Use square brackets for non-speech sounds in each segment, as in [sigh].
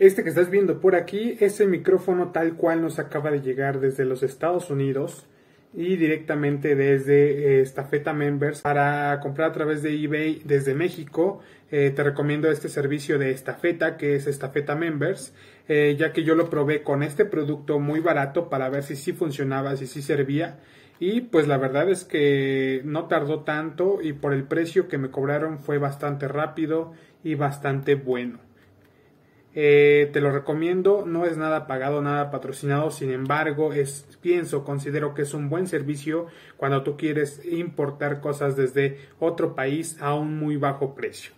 Este que estás viendo por aquí ese micrófono tal cual nos acaba de llegar desde los Estados Unidos y directamente desde eh, Estafeta Members para comprar a través de eBay desde México. Eh, te recomiendo este servicio de Estafeta que es Estafeta Members, eh, ya que yo lo probé con este producto muy barato para ver si sí funcionaba, si sí servía. Y pues la verdad es que no tardó tanto y por el precio que me cobraron fue bastante rápido y bastante bueno. Eh, te lo recomiendo, no es nada pagado, nada patrocinado, sin embargo, es, pienso, considero que es un buen servicio cuando tú quieres importar cosas desde otro país a un muy bajo precio.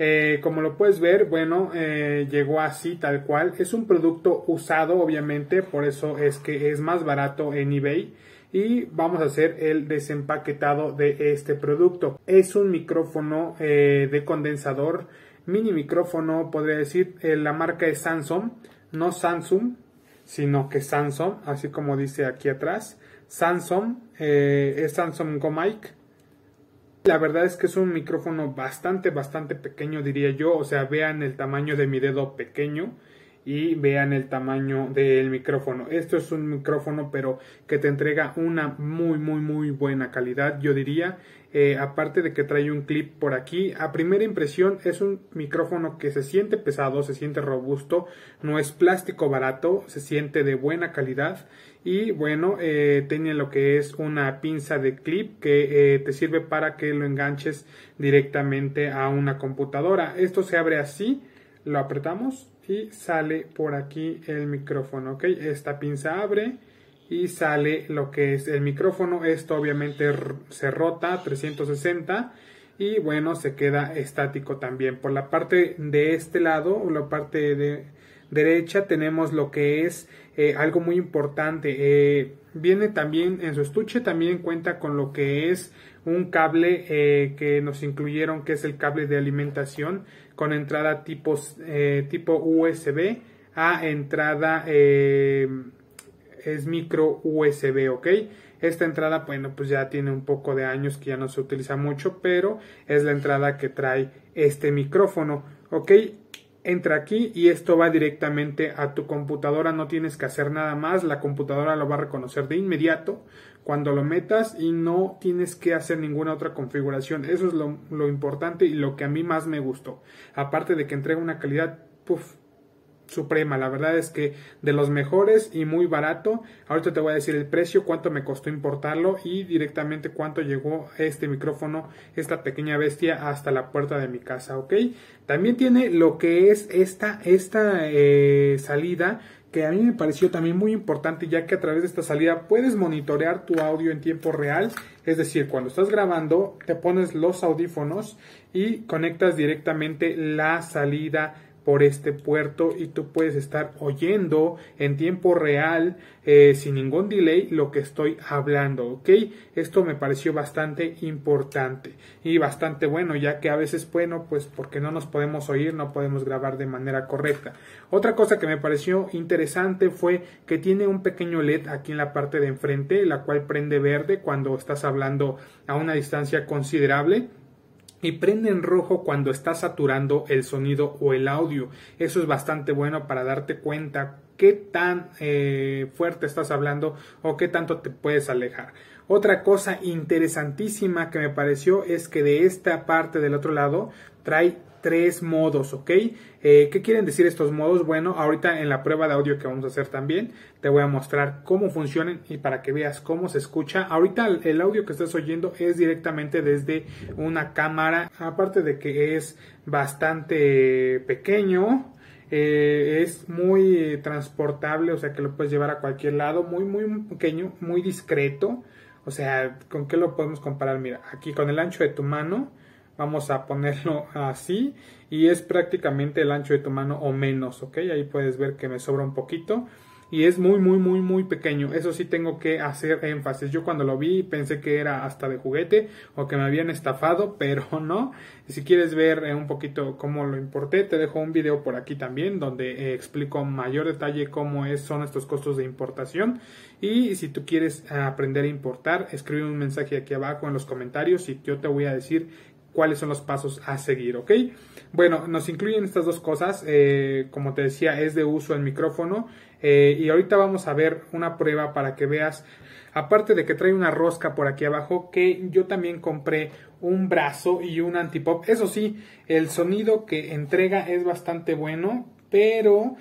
Eh, como lo puedes ver, bueno, eh, llegó así tal cual. Es un producto usado, obviamente, por eso es que es más barato en eBay y vamos a hacer el desempaquetado de este producto. Es un micrófono eh, de condensador, mini micrófono podría decir, eh, la marca es Samsung, no Samsung, sino que Samsung, así como dice aquí atrás, Samsung, eh, es Samsung Go Mic. La verdad es que es un micrófono bastante, bastante pequeño diría yo, o sea, vean el tamaño de mi dedo pequeño y vean el tamaño del micrófono. Esto es un micrófono pero que te entrega una muy muy muy buena calidad yo diría. Eh, aparte de que trae un clip por aquí, a primera impresión es un micrófono que se siente pesado, se siente robusto, no es plástico barato, se siente de buena calidad y bueno, eh, tiene lo que es una pinza de clip que eh, te sirve para que lo enganches directamente a una computadora. Esto se abre así, lo apretamos y sale por aquí el micrófono, ¿ok? Esta pinza abre y sale lo que es el micrófono. Esto obviamente se rota 360 y bueno, se queda estático también. Por la parte de este lado, o la parte de derecha, tenemos lo que es eh, algo muy importante. Eh, viene también en su estuche, también cuenta con lo que es un cable eh, que nos incluyeron que es el cable de alimentación con entrada tipo, eh, USB a entrada eh, es micro USB, ¿ok? Esta entrada, bueno, pues ya tiene un poco de años que ya no se utiliza mucho, pero es la entrada que trae este micrófono, ¿ok? entra aquí y esto va directamente a tu computadora, no tienes que hacer nada más, la computadora lo va a reconocer de inmediato cuando lo metas y no tienes que hacer ninguna otra configuración. Eso es lo, importante y lo que a mí más me gustó. Aparte de que entrega una calidad, suprema. La verdad es que de los mejores y muy barato. Ahorita te voy a decir el precio, cuánto me costó importarlo y directamente cuánto llegó este micrófono, esta pequeña bestia hasta la puerta de mi casa, ¿ok? También tiene lo que es esta, esta eh, salida que a mí me pareció también muy importante ya que a través de esta salida puedes monitorear tu audio en tiempo real, es decir, cuando estás grabando te pones los audífonos y conectas directamente la salida por este puerto y tú puedes estar oyendo en tiempo real eh, sin ningún delay lo que estoy hablando ok esto me pareció bastante importante y bastante bueno ya que a veces bueno pues porque no nos podemos oír no podemos grabar de manera correcta otra cosa que me pareció interesante fue que tiene un pequeño led aquí en la parte de enfrente la cual prende verde cuando estás hablando a una distancia considerable y prende en rojo cuando está saturando el sonido o el audio. Eso es bastante bueno para darte cuenta qué tan eh, fuerte estás hablando o qué tanto te puedes alejar. Otra cosa interesantísima que me pareció es que de esta parte del otro lado trae tres modos, ¿ok? Eh, ¿Qué quieren decir estos modos? Bueno, ahorita en la prueba de audio que vamos a hacer también, te voy a mostrar cómo funcionan y para que veas cómo se escucha. Ahorita el audio que estás oyendo es directamente desde una cámara, aparte de que es bastante pequeño. Eh, es muy transportable, o sea que lo puedes llevar a cualquier lado, muy, muy, muy pequeño, muy discreto. O sea, ¿con qué lo podemos comparar? Mira, aquí con el ancho de tu mano, vamos a ponerlo [laughs] así y es prácticamente el ancho de tu mano o menos, ok, ahí puedes ver que me sobra un poquito y es muy muy muy muy pequeño, eso sí tengo que hacer énfasis, yo cuando lo vi pensé que era hasta de juguete o que me habían estafado, [laughs] pero no, si quieres ver eh, un poquito cómo lo importé, te dejo un video por aquí también donde eh, explico en mayor detalle cómo son estos costos de importación y si tú quieres eh, aprender a importar, escribe un mensaje aquí abajo en los comentarios y yo te voy a decir cuáles son los pasos a seguir, ¿ok? Bueno, nos incluyen estas dos cosas, eh, como te decía, es de uso el micrófono eh, y ahorita vamos a ver una prueba para que veas, aparte de que trae una rosca por aquí abajo, que yo también compré un brazo y un antipop, eso sí, el sonido que entrega es bastante bueno, pero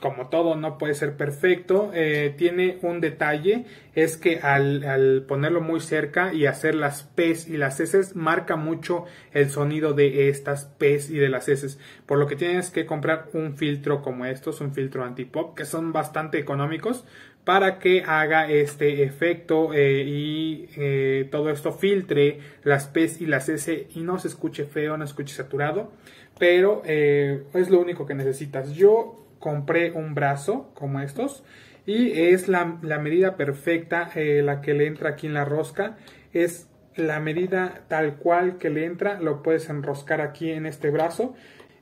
como todo no puede ser perfecto, eh, tiene un detalle, es que al, ponerlo muy cerca y hacer las P's y las S's, marca mucho el sonido de estas P's y de las S's, por lo que tienes que comprar un filtro como estos, un filtro anti pop que son bastante económicos, para que haga este efecto eh, y eh, todo esto filtre las P's y las S y no se escuche feo, no se escuche saturado, pero es lo único que necesitas. Yo compré un brazo como estos y es la, medida perfecta eh, la que le entra aquí en la rosca es la medida tal cual que le entra lo puedes enroscar aquí en este brazo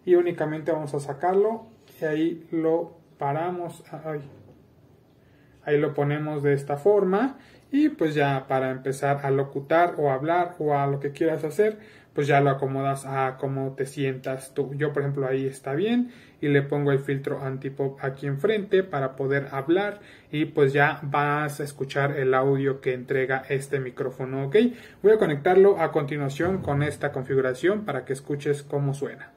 y únicamente vamos a sacarlo y ahí lo paramos Ahí lo ponemos de esta forma y pues ya para empezar a locutar o hablar o a lo que quieras hacer, pues ya lo acomodas a cómo te sientas tú. Yo por ejemplo ahí está bien y le pongo el filtro antipop aquí enfrente para poder hablar y pues ya vas a escuchar el audio que entrega este micrófono, ¿ok? Voy a conectarlo a continuación con esta configuración para que escuches cómo suena.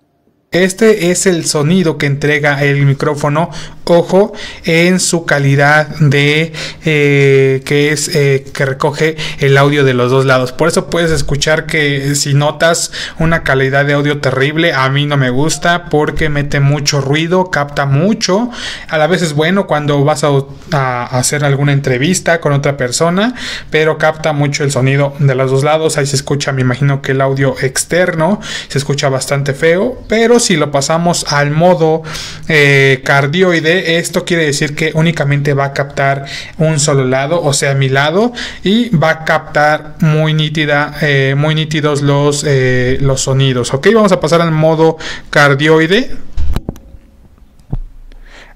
Este es el sonido que entrega el micrófono, ojo, en su calidad de eh, que es eh, que recoge el audio de los dos lados. Por eso puedes escuchar que si notas una calidad de audio terrible, a mí no me gusta porque mete mucho ruido, capta mucho. A la vez es bueno cuando vas a hacer alguna entrevista con otra persona, pero capta mucho el sonido de los dos lados. Ahí se escucha, me imagino que el audio externo se escucha bastante feo, pero si lo pasamos al modo eh, cardioide, esto quiere decir que únicamente va a captar un solo lado, o sea, mi lado, y va a captar muy nítida, eh, muy nítidos los, eh, los sonidos. Ok, vamos a pasar al modo cardioide.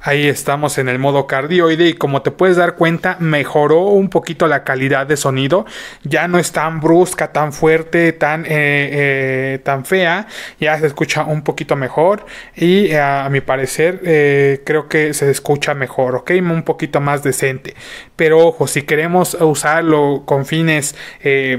Ahí estamos en el modo cardioide y como te puedes dar cuenta mejoró un poquito la calidad de sonido. Ya no es tan brusca, tan fuerte, tan, eh, eh, tan fea. Ya se escucha un poquito mejor y eh, a mi parecer creo que se escucha mejor, ¿ok? Un poquito más decente. Pero ojo, si queremos usarlo con fines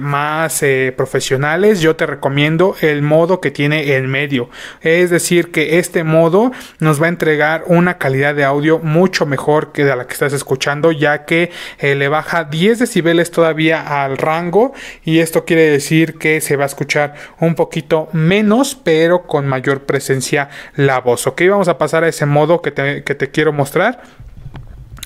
más profesionales, yo te recomiendo el modo que tiene el medio. Es decir, que este modo nos va a entregar una calidad de audio mucho mejor que de la que estás escuchando, ya que eh, le baja 10 decibeles todavía al rango y esto quiere decir que se va a escuchar un poquito menos, pero con mayor presencia la voz. Ok, vamos a pasar a ese modo que te, quiero mostrar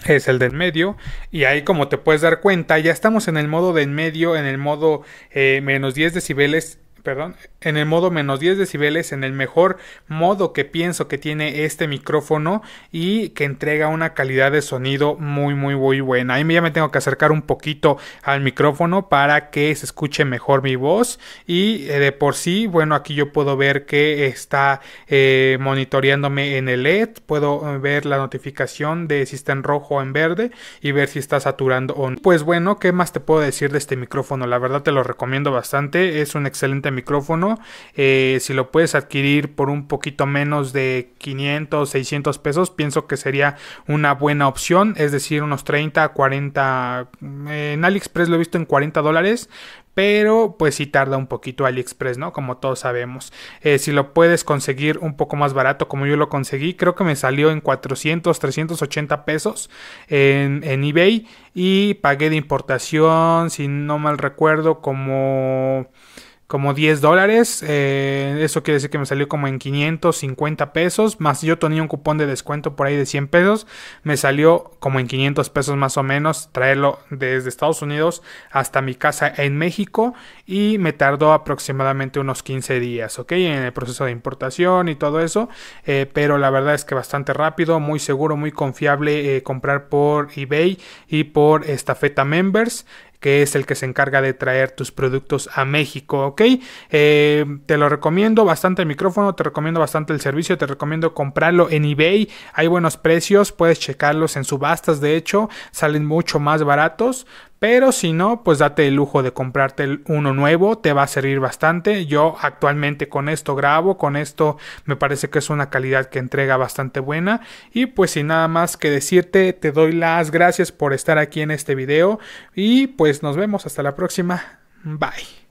es el de medio y ahí como te puedes dar cuenta ya estamos en el modo de en medio en el modo eh, menos 10 decibeles perdón, en el modo menos 10 decibeles, en el mejor modo que pienso que tiene este micrófono y que entrega una calidad de sonido muy, muy, muy buena. Ahí ya me tengo que acercar un poquito al micrófono para que se escuche mejor mi voz y eh, de por sí, bueno, aquí yo puedo ver que está eh, monitoreándome en el LED, puedo eh, ver la notificación de si está en rojo o en verde y ver si está saturando o no. Pues bueno, ¿qué más te puedo decir de este micrófono? La verdad te lo recomiendo bastante, es un excelente micrófono. Eh, si lo puedes adquirir por un poquito menos de 500, 600 pesos, pienso que sería una buena opción. Es decir, unos 30, 40. Eh, en AliExpress lo he visto en 40 dólares. Pero pues si tarda un poquito AliExpress, ¿no? Como todos sabemos. Eh, si lo puedes conseguir un poco más barato como yo lo conseguí, creo que me salió en 400, 380 pesos en, en eBay. Y pagué de importación, si no mal recuerdo, como como 10 dólares. Eh, eso quiere decir que me salió como en 550 pesos. Más yo tenía un cupón de descuento por ahí de 100 pesos. Me salió como en 500 pesos más o menos traerlo desde Estados Unidos hasta mi casa en México. Y me tardó aproximadamente unos 15 días, ¿ok? En el proceso de importación y todo eso. Eh, pero la verdad es que bastante rápido, muy seguro, muy confiable eh, comprar por eBay y por estafeta members que es el que se encarga de traer tus productos a México, ¿ok? Eh, te lo recomiendo bastante el micrófono, te recomiendo bastante el servicio, te recomiendo comprarlo en eBay, hay buenos precios, puedes checarlos en subastas, de hecho, salen mucho más baratos, pero si no, pues date el lujo de comprarte uno nuevo, te va a servir bastante. Yo actualmente con esto grabo, con esto me parece que es una calidad que entrega bastante buena. Y pues sin nada más que decirte, te doy las gracias por estar aquí en este video y pues nos vemos hasta la próxima. Bye.